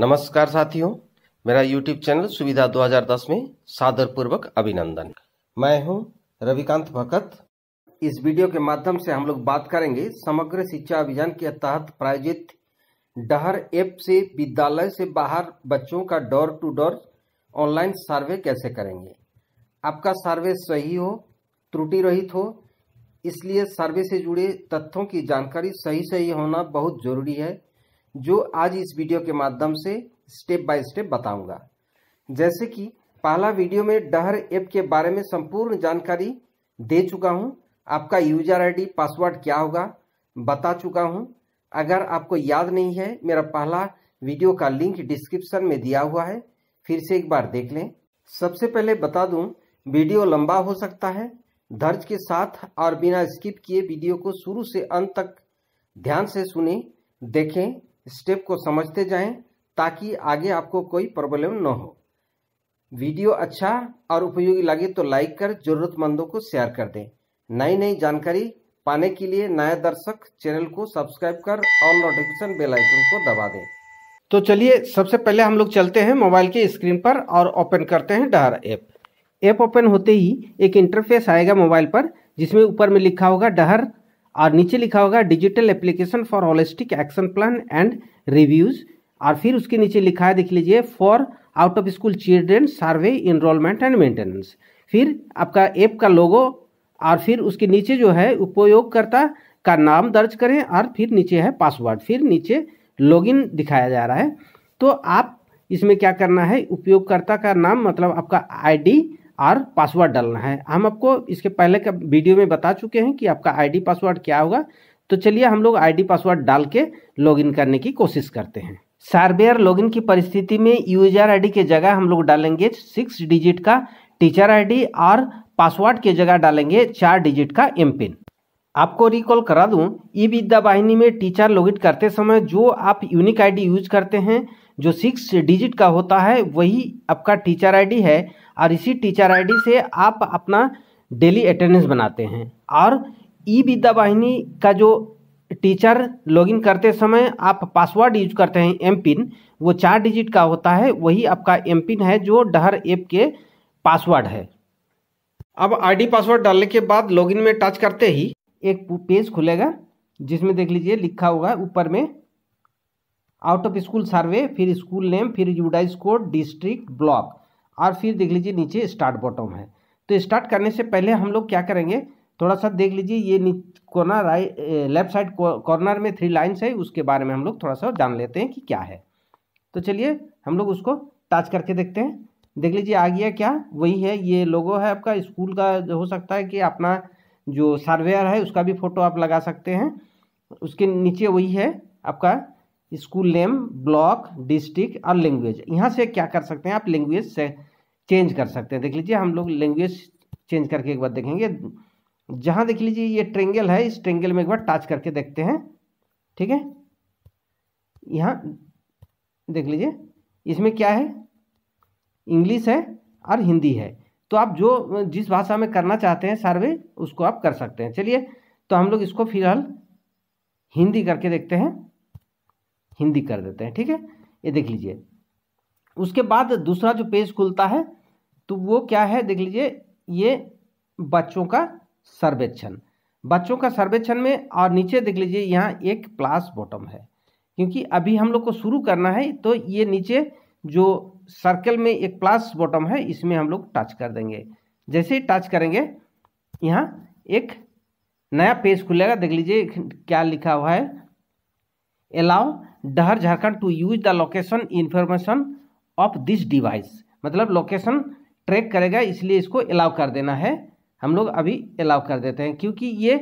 नमस्कार साथियों मेरा YouTube चैनल सुविधा 2010 में सादर पूर्वक अभिनंदन मैं हूं रविकांत भगत इस वीडियो के माध्यम से हम लोग बात करेंगे समग्र शिक्षा अभियान के तहत प्रायोजित डहर ऐप से विद्यालय से बाहर बच्चों का door to door online survey कैसे करेंगे आपका सर्वे सही हो त्रुटि रहित हो इसलिए सर्वे से जुड़े तथ्यों की जानकारी सही सही होना बहुत जरूरी है जो आज इस वीडियो के माध्यम से स्टेप बाय स्टेप बताऊंगा जैसे कि पहला वीडियो में डहर ऐप के बारे में संपूर्ण जानकारी दे चुका हूं आपका यूजर आईडी पासवर्ड क्या होगा बता चुका हूं अगर आपको याद नहीं है मेरा पहला वीडियो का लिंक डिस्क्रिप्शन में दिया हुआ है फिर से एक बार देख लें सबसे पहले बता दूं वीडियो लंबा हो सकता है धर्ज के साथ और बिना स्किप किए वीडियो को शुरू से अंत तक ध्यान से सुने देखें स्टेप को समझते जाएं ताकि आगे आपको कोई प्रॉब्लम न हो वीडियो अच्छा और उपयोगी लगे तो लाइक कर जरूरतमंदों को शेयर कर दें नई नई जानकारी पाने के लिए नया दर्शक चैनल को सब्सक्राइब कर और नोटिफिकेशन बेल आइकन को दबा दें तो चलिए सबसे पहले हम लोग चलते हैं मोबाइल के स्क्रीन पर और ओपन करते हैं डहर ऐप ऐप ओपन होते ही एक इंटरफेस आएगा मोबाइल पर जिसमें ऊपर में लिखा होगा डहर और नीचे लिखा होगा digital application for holistic action plan and reviews और फिर उसके नीचे लिखा है देख लीजिए for out of school children survey enrolment and maintenance फिर आपका ऐप का लोगो और फिर उसके नीचे जो है उपयोगकर्ता का नाम दर्ज करें और फिर नीचे है पासवर्ड फिर नीचे लॉगिन दिखाया जा रहा है तो आप इसमें क्या करना है उपयोगकर्ता का नाम मतलब आपका आईडी और पासवर्ड डालना है हम आपको इसके पहले का वीडियो में बता चुके हैं कि आपका आईडी पासवर्ड क्या होगा तो चलिए हम लोग आईडी पासवर्ड डाल के लॉगिन करने की कोशिश करते हैं सार्वेयर लॉगिन की परिस्थिति में यूजर आईडी की जगह हम लोग डालेंगे सिक्स डिजिट का टीचर आईडी और पासवर्ड के जगह डालेंगे चार डिजिट का एम पिन आपको रिकॉल करा दूं ई विद्या वाहिनी में टीचर लॉगिन करते समय जो आप यूनिक आईडी यूज करते हैं जो सिक्स डिजिट का होता है वही आपका टीचर आईडी है और इसी टीचर आईडी से आप अपना डेली अटेंडेंस बनाते हैं और ई विद्या वाहिनी का जो टीचर लॉगिन करते समय आप पासवर्ड यूज करते हैं एम पिन वो चार डिजिट का होता है वही आपका एम पिन है जो डहर ऐप के पासवर्ड है अब आईडी पासवर्ड डालने के बाद लॉगिन में टच करते ही एक पेज खुलेगा जिसमें देख लीजिए लिखा होगा ऊपर में आउट ऑफ स्कूल सर्वे फिर स्कूल नेम फिर यूडाइज कोड डिस्ट्रिक्ट ब्लॉक और फिर देख लीजिए नीचे स्टार्ट बॉटम है तो स्टार्ट करने से पहले हम लोग क्या करेंगे थोड़ा सा देख लीजिए ये कोना राइट लेफ्ट साइड कॉर्नर में थ्री लाइन्स है उसके बारे में हम लोग थोड़ा सा जान लेते हैं कि क्या है तो चलिए हम लोग उसको टच करके देखते हैं देख लीजिए आ गया क्या वही है ये लोगो है आपका स्कूल का हो सकता है कि अपना जो सर्वेयर है उसका भी फ़ोटो आप लगा सकते हैं उसके नीचे वही है आपका स्कूल नेम ब्लॉक डिस्ट्रिक्ट और लैंग्वेज यहाँ से क्या कर सकते हैं आप लैंग्वेज से चेंज कर सकते हैं देख लीजिए हम लोग लैंग्वेज चेंज करके एक बार देखेंगे जहाँ देख लीजिए ये ट्रेंगल है इस ट्रेंगल में एक बार टच करके देखते हैं ठीक है यहाँ देख लीजिए इसमें क्या है इंग्लिश है और हिंदी है तो आप जो जिस भाषा में करना चाहते हैं सर्वे उसको आप कर सकते हैं चलिए तो हम लोग इसको फिलहाल हिंदी करके देखते हैं हिंदी कर देते हैं ठीक है ये देख लीजिए उसके बाद दूसरा जो पेज खुलता है तो वो क्या है देख लीजिए ये बच्चों का सर्वेक्षण बच्चों का सर्वेक्षण में और नीचे देख लीजिए यहाँ एक प्लास बॉटम है क्योंकि अभी हम लोग को शुरू करना है तो ये नीचे जो सर्कल में एक प्लास बॉटम है इसमें हम लोग टच कर देंगे जैसे ही टच करेंगे यहाँ एक नया पेज खुलेगा देख लीजिए क्या लिखा हुआ है allow Dahar Jharkhand to use the location information of this device मतलब लोकेशन ट्रैक करेगा इसलिए इसको अलाउ कर देना है हम लोग अभी अलाउ कर देते हैं क्योंकि ये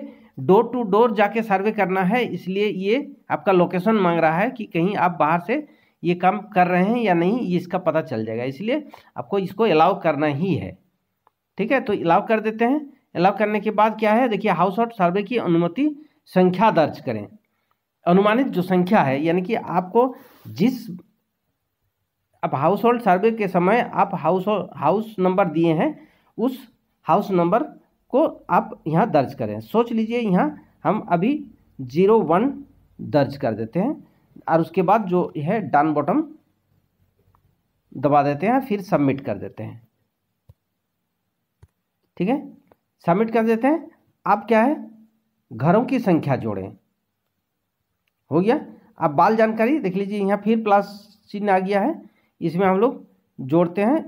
डोर टू डोर जाके सर्वे करना है इसलिए ये आपका लोकेशन मांग रहा है कि कहीं आप बाहर से ये काम कर रहे हैं या नहीं ये इसका पता चल जाएगा इसलिए आपको इसको अलाउ करना ही है ठीक है तो अलाउ कर देते हैं अलाउ करने के बाद क्या है देखिए हाउस आउट सर्वे की अनुमति संख्या दर्ज करें अनुमानित जो संख्या है यानी कि आपको जिस अब हाउस होल्ड सर्वे के समय आप हाउस हाउस नंबर दिए हैं उस हाउस नंबर को आप यहाँ दर्ज करें सोच लीजिए यहाँ हम अभी जीरो वन दर्ज कर देते हैं और उसके बाद जो है डान बॉटम दबा देते हैं फिर सबमिट कर देते हैं ठीक है सबमिट कर देते हैं आप क्या है घरों की संख्या जोड़ें हो गया अब बाल जानकारी देख लीजिए यहाँ फिर प्लस चिन्ह आ गया है इसमें हम लोग जोड़ते हैं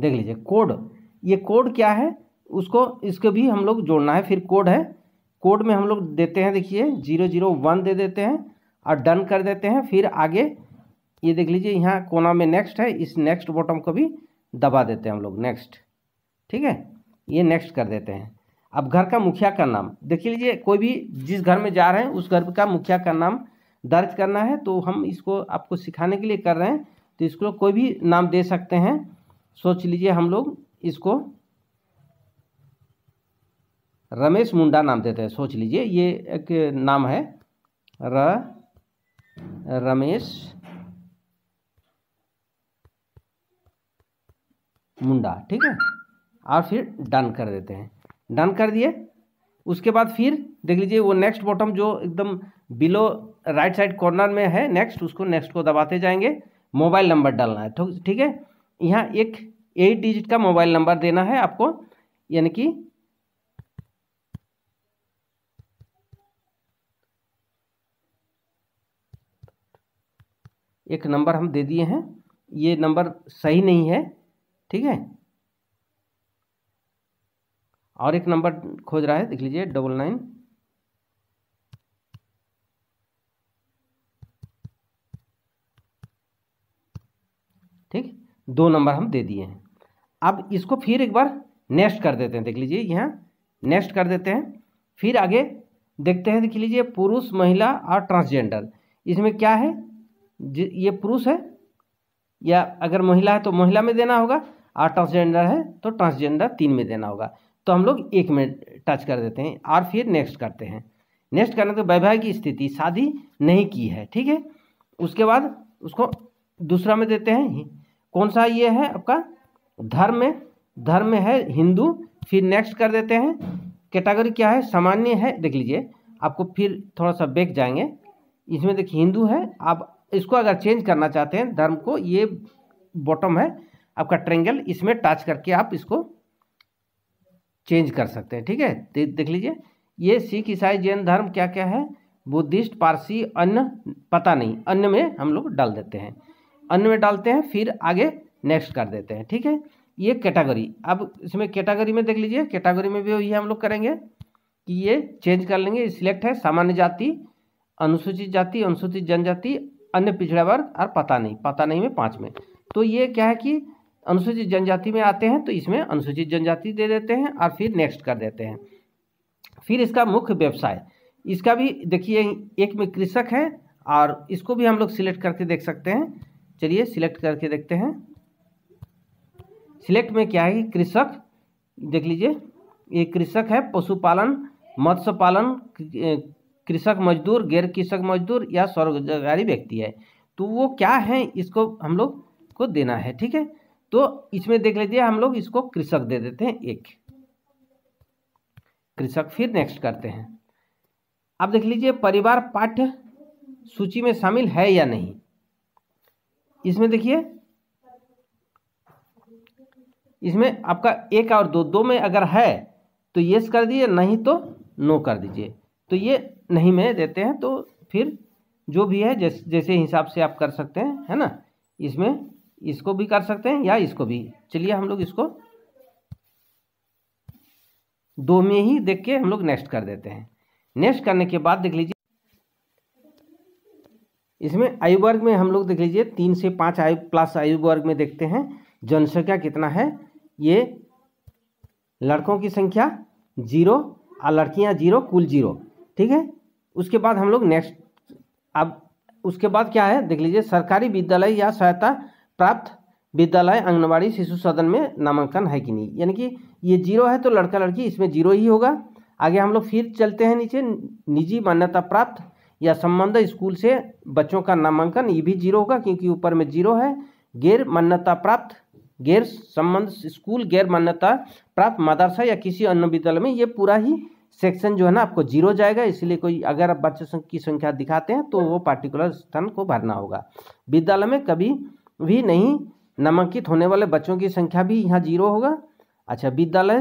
देख लीजिए कोड ये कोड क्या है उसको इसको भी हम लोग जोड़ना है फिर कोड है कोड में हम लोग देते हैं देखिए जीरो जीरो वन दे देते हैं और डन कर देते हैं फिर आगे ये देख लीजिए यहाँ कोना में नेक्स्ट है इस नेक्स्ट बॉटम को भी दबा देते हैं हम लोग नेक्स्ट ठीक है ये नेक्स्ट कर देते हैं अब घर का मुखिया का नाम देख लीजिए कोई भी जिस घर में जा रहे हैं उस घर का मुखिया का नाम दर्ज करना है तो हम इसको आपको सिखाने के लिए कर रहे हैं तो इसको कोई भी नाम दे सकते हैं सोच लीजिए हम लोग इसको रमेश मुंडा नाम देते हैं सोच लीजिए ये एक नाम है र रमेश मुंडा ठीक है और फिर डन कर देते हैं डन कर दिए उसके बाद फिर देख लीजिए वो नेक्स्ट बॉटम जो एकदम बिलो राइट साइड कॉर्नर में है नेक्स्ट उसको नेक्स्ट को दबाते जाएंगे मोबाइल नंबर डालना है तो ठीक है यहाँ एक एट डिजिट का मोबाइल नंबर देना है आपको यानी कि एक नंबर हम दे दिए हैं ये नंबर सही नहीं है ठीक है और एक नंबर खोज रहा है देख लीजिए डबल नाइन ठीक दो नंबर हम दे दिए हैं अब इसको फिर एक बार नेक्स्ट कर देते हैं देख लीजिए यहाँ नेक्स्ट कर देते हैं फिर आगे देखते हैं देख लीजिए पुरुष महिला और ट्रांसजेंडर इसमें क्या है ये पुरुष है या अगर महिला है तो महिला में देना होगा और ट्रांसजेंडर है तो ट्रांसजेंडर तीन में देना होगा तो हम लोग एक में टच कर देते हैं और फिर नेक्स्ट करते हैं नेक्स्ट करने तो वैवाहिक स्थिति शादी नहीं की है ठीक है उसके बाद उसको दूसरा में देते हैं कौन सा ये है आपका धर्म में धर्म में है हिंदू फिर नेक्स्ट कर देते हैं कैटेगरी क्या है सामान्य है देख लीजिए आपको फिर थोड़ा सा बेक जाएंगे इसमें देखिए हिंदू है आप इसको अगर चेंज करना चाहते हैं धर्म को ये बॉटम है आपका ट्रेंगल इसमें टच करके आप इसको चेंज कर सकते हैं ठीक है दे, देख लीजिए ये सिख ईसाई जैन धर्म क्या क्या है बुद्धिस्ट पारसी अन्य पता नहीं अन्य में हम लोग डाल देते हैं अन्य में डालते हैं फिर आगे नेक्स्ट कर देते हैं ठीक है ये कैटेगरी अब इसमें कैटेगरी में देख लीजिए कैटेगरी में भी वही हम लोग करेंगे कि ये चेंज कर लेंगे सिलेक्ट है सामान्य जाति अनुसूचित जाति अनुसूचित जनजाति अन्य पिछड़ा वर्ग और पता नहीं पता नहीं में पाँच में तो ये क्या है कि अनुसूचित जनजाति में आते हैं तो इसमें अनुसूचित जनजाति दे देते हैं और फिर नेक्स्ट कर देते हैं फिर इसका मुख्य व्यवसाय इसका भी देखिए एक में कृषक है और इसको भी हम लोग सिलेक्ट करके देख सकते हैं चलिए सिलेक्ट करके देखते हैं सिलेक्ट में क्या है कृषक देख लीजिए ये कृषक है पशुपालन मत्स्य पालन कृषक मजदूर गैर कृषक मजदूर या स्वरोजगारी व्यक्ति है तो वो क्या है इसको हम लोग को देना है ठीक है तो इसमें देख लीजिए हम लोग इसको कृषक दे देते हैं एक कृषक फिर नेक्स्ट करते हैं अब देख लीजिए परिवार पाठ्य सूची में शामिल है या नहीं इसमें देखिए इसमें आपका एक और दो दो में अगर है तो यस कर दीजिए नहीं तो नो कर दीजिए तो ये नहीं में देते हैं तो फिर जो भी है जैसे जैसे हिसाब से आप कर सकते हैं है ना इसमें इसको भी कर सकते हैं या इसको भी चलिए हम लोग इसको दो में ही देख के हम लोग नेक्स्ट कर देते हैं नेक्स्ट करने के बाद देख लीजिए इसमें आयु वर्ग में हम लोग देख लीजिए तीन से पाँच आयु प्लस आयु वर्ग में देखते हैं जनसंख्या कितना है ये लड़कों की संख्या जीरो और लड़कियां जीरो कुल जीरो ठीक है उसके बाद हम लोग नेक्स्ट अब उसके बाद क्या है देख लीजिए सरकारी विद्यालय या सहायता प्राप्त विद्यालय आंगनबाड़ी शिशु सदन में नामांकन है कि नहीं यानी कि ये जीरो है तो लड़का लड़की इसमें जीरो ही होगा आगे हम लोग फिर चलते हैं नीचे निजी मान्यता प्राप्त या संबंध स्कूल से बच्चों का नामांकन ये भी जीरो होगा क्योंकि ऊपर में जीरो है गैर मान्यता प्राप्त गैर संबंध स्कूल गैर मान्यता प्राप्त मदरसा या किसी अन्य विद्यालय में ये पूरा ही सेक्शन जो है ना आपको जीरो जाएगा इसलिए कोई अगर आप बच्चों की संख्या दिखाते हैं तो वो पार्टिकुलर स्थान को भरना होगा विद्यालय में कभी भी नहीं नामांकित होने वाले बच्चों की संख्या भी यहाँ जीरो होगा अच्छा विद्यालय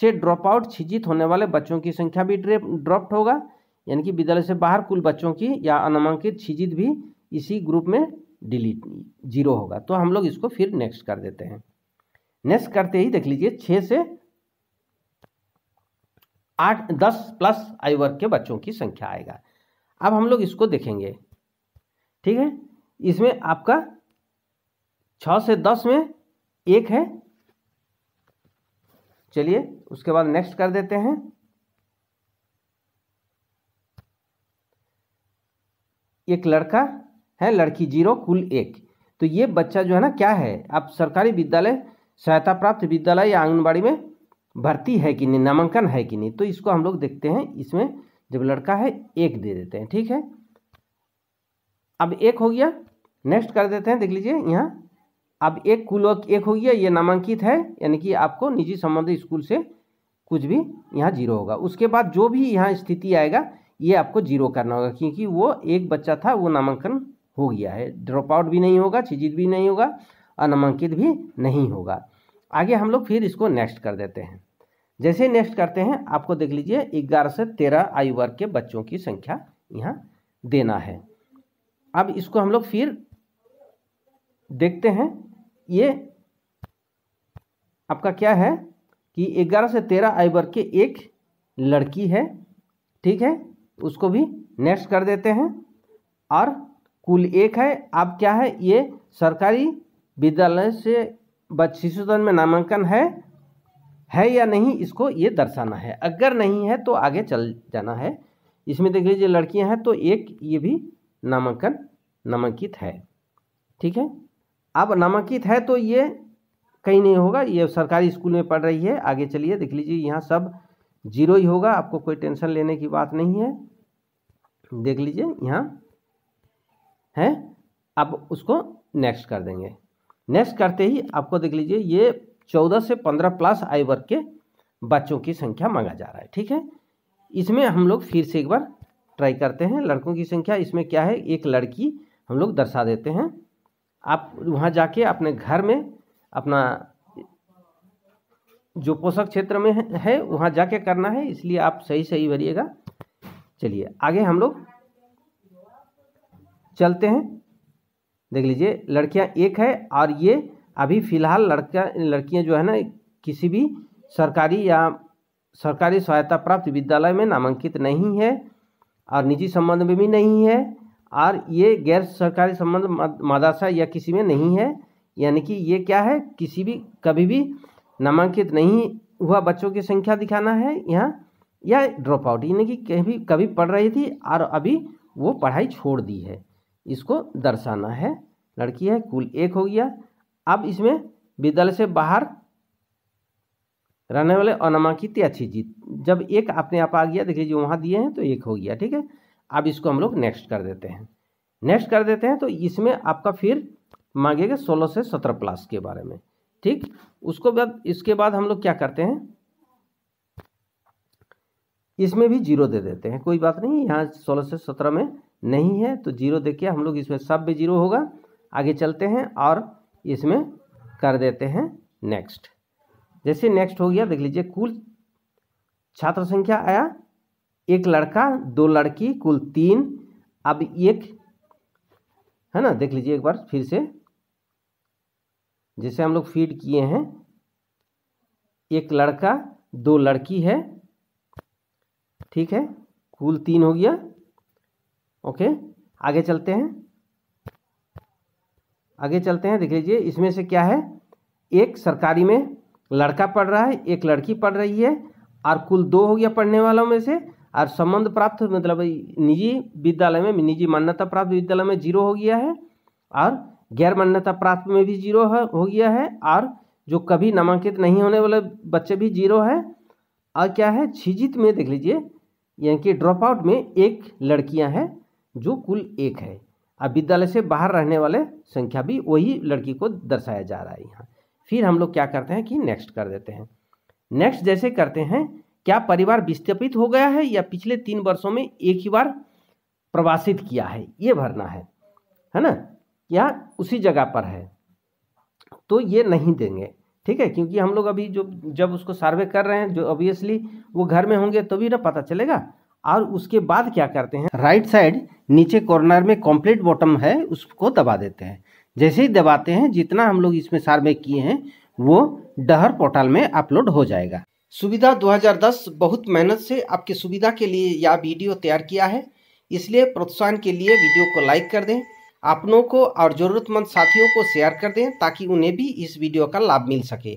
से ड्रॉप आउट छिजित होने वाले बच्चों की संख्या भी ड्रॉप्ड होगा यानी कि विद्यालय से बाहर कुल बच्चों की या अनामांकित छिजित भी इसी ग्रुप में डिलीट जीरो होगा तो हम लोग इसको फिर नेक्स्ट कर देते हैं नेक्स्ट करते ही देख लीजिए छः से आठ दस प्लस आयु वर्ग के बच्चों की संख्या आएगा अब हम लोग इसको देखेंगे ठीक है इसमें आपका छ से दस में एक है चलिए उसके बाद नेक्स्ट कर देते हैं एक लड़का है लड़की जीरो कुल एक तो ये बच्चा जो है ना क्या है आप सरकारी विद्यालय सहायता प्राप्त विद्यालय या आंगनबाड़ी में भर्ती है कि नहीं नामांकन है कि नहीं तो इसको हम लोग देखते हैं इसमें जब लड़का है एक दे देते हैं ठीक है अब एक हो गया नेक्स्ट कर देते हैं देख लीजिए यहाँ अब एक कुल एक हो गया ये नामांकित है यानी कि आपको निजी संबंध स्कूल से कुछ भी यहाँ जीरो होगा उसके बाद जो भी यहाँ स्थिति आएगा ये आपको जीरो करना होगा क्योंकि वो एक बच्चा था वो नामांकन हो गया है ड्रॉप आउट भी नहीं होगा छिजित भी नहीं होगा और नामांकित भी नहीं होगा आगे हम लोग फिर इसको नेक्स्ट कर देते हैं जैसे ही नेक्स्ट करते हैं आपको देख लीजिए ग्यारह से तेरह आयु वर्ग के बच्चों की संख्या यहाँ देना है अब इसको हम लोग फिर देखते हैं ये आपका क्या है कि ग्यारह से तेरह आयु वर्ग के एक लड़की है ठीक है उसको भी नेक्स्ट कर देते हैं और कुल एक है आप क्या है ये सरकारी विद्यालय से शिशु सदन में नामांकन है है या नहीं इसको ये दर्शाना है अगर नहीं है तो आगे चल जाना है इसमें देख लीजिए लड़कियां हैं तो एक ये भी नामांकन नामांकित है ठीक है अब नामांकित है तो ये कहीं नहीं होगा ये सरकारी स्कूल में पढ़ रही है आगे चलिए देख लीजिए यहाँ सब जीरो ही होगा आपको कोई टेंशन लेने की बात नहीं है देख लीजिए यहाँ है अब उसको नेक्स्ट कर देंगे नेक्स्ट करते ही आपको देख लीजिए ये चौदह से पंद्रह प्लस आयु वर्ग के बच्चों की संख्या मांगा जा रहा है ठीक है इसमें हम लोग फिर से एक बार ट्राई करते हैं लड़कों की संख्या इसमें क्या है एक लड़की हम लोग दर्शा देते हैं आप वहाँ जाके अपने घर में अपना जो पोषक क्षेत्र में है, वहाँ जाके करना है इसलिए आप सही सही भरिएगा चलिए आगे हम लोग चलते हैं देख लीजिए लड़कियाँ एक है और ये अभी फ़िलहाल लड़का लड़कियाँ जो है ना किसी भी सरकारी या सरकारी सहायता प्राप्त विद्यालय में नामांकित नहीं है और निजी संबंध में भी नहीं है और ये गैर सरकारी संबंध मदरसा या किसी में नहीं है यानी कि ये क्या है किसी भी कभी भी नामांकित नहीं हुआ बच्चों की संख्या दिखाना है यहाँ या ड्रॉप आउट यानी कि कभी कभी पढ़ रही थी और अभी वो पढ़ाई छोड़ दी है इसको दर्शाना है लड़की है कुल एक हो गया अब इसमें विद्यालय से बाहर रहने वाले अनामांकित या छिजित जब एक अपने आप आ गया देखिए जो वहाँ दिए हैं तो एक हो गया ठीक है अब इसको हम लोग नेक्स्ट कर देते हैं नेक्स्ट कर देते हैं तो इसमें आपका फिर मांगेगा सोलह से सत्रह प्लस के बारे में ठीक उसको बाद इसके बाद हम लोग क्या करते हैं इसमें भी जीरो दे देते हैं कोई बात नहीं यहाँ सोलह से सत्रह में नहीं है तो जीरो दे हम लोग इसमें सब भी जीरो होगा आगे चलते हैं और इसमें कर देते हैं नेक्स्ट जैसे नेक्स्ट हो गया देख लीजिए कुल छात्र संख्या आया एक लड़का दो लड़की कुल तीन अब एक है ना देख लीजिए एक बार फिर से जैसे हम लोग फीड किए हैं एक लड़का दो लड़की है ठीक है कुल तीन हो गया ओके आगे चलते हैं आगे चलते हैं देख लीजिए इसमें से क्या है एक सरकारी में लड़का पढ़ रहा है एक लड़की पढ़ रही है और कुल दो हो गया पढ़ने वालों में से और संबंध प्राप्त मतलब निजी विद्यालय में निजी मान्यता प्राप्त विद्यालय में जीरो हो गया है और गैर मान्यता प्राप्त में भी जीरो हो गया है और जो कभी नामांकित नहीं होने वाले बच्चे भी जीरो है और क्या है छिजित में देख लीजिए यानी कि ड्रॉप आउट में एक लड़कियां हैं जो कुल एक है और विद्यालय से बाहर रहने वाले संख्या भी वही लड़की को दर्शाया जा रहा है यहाँ फिर हम लोग क्या करते हैं कि नेक्स्ट कर देते हैं नेक्स्ट जैसे करते हैं क्या परिवार विस्थापित हो गया है या पिछले तीन वर्षों में एक ही बार प्रवासित किया है ये भरना है है ना या उसी जगह पर है तो ये नहीं देंगे ठीक है क्योंकि हम लोग अभी जो जब उसको सर्वे कर रहे हैं जो ऑब्वियसली वो घर में होंगे तभी तो ना पता चलेगा और उसके बाद क्या करते हैं राइट साइड नीचे कॉर्नर में कॉम्प्लीट बॉटम है उसको दबा देते हैं जैसे ही दबाते हैं जितना हम लोग इसमें सर्वे किए हैं वो डहर पोर्टल में अपलोड हो जाएगा सुविधा 2010 बहुत मेहनत से आपकी सुविधा के लिए यह वीडियो तैयार किया है इसलिए प्रोत्साहन के लिए वीडियो को लाइक कर दें अपनों को और ज़रूरतमंद साथियों को शेयर कर दें ताकि उन्हें भी इस वीडियो का लाभ मिल सके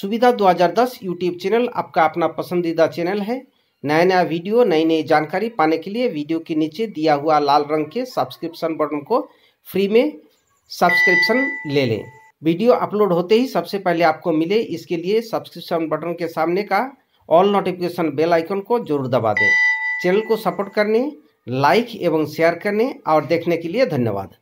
सुविधा 2010 यूट्यूब चैनल आपका अपना पसंदीदा चैनल है नया नया वीडियो नई नई जानकारी पाने के लिए वीडियो के नीचे दिया हुआ लाल रंग के सब्सक्रिप्शन बटन को फ्री में सब्सक्रिप्शन ले लें वीडियो अपलोड होते ही सबसे पहले आपको मिले इसके लिए सब्सक्रिप्शन बटन के सामने का ऑल नोटिफिकेशन बेल आइकन को जरूर दबा दें चैनल को सपोर्ट करने लाइक एवं शेयर करने और देखने के लिए धन्यवाद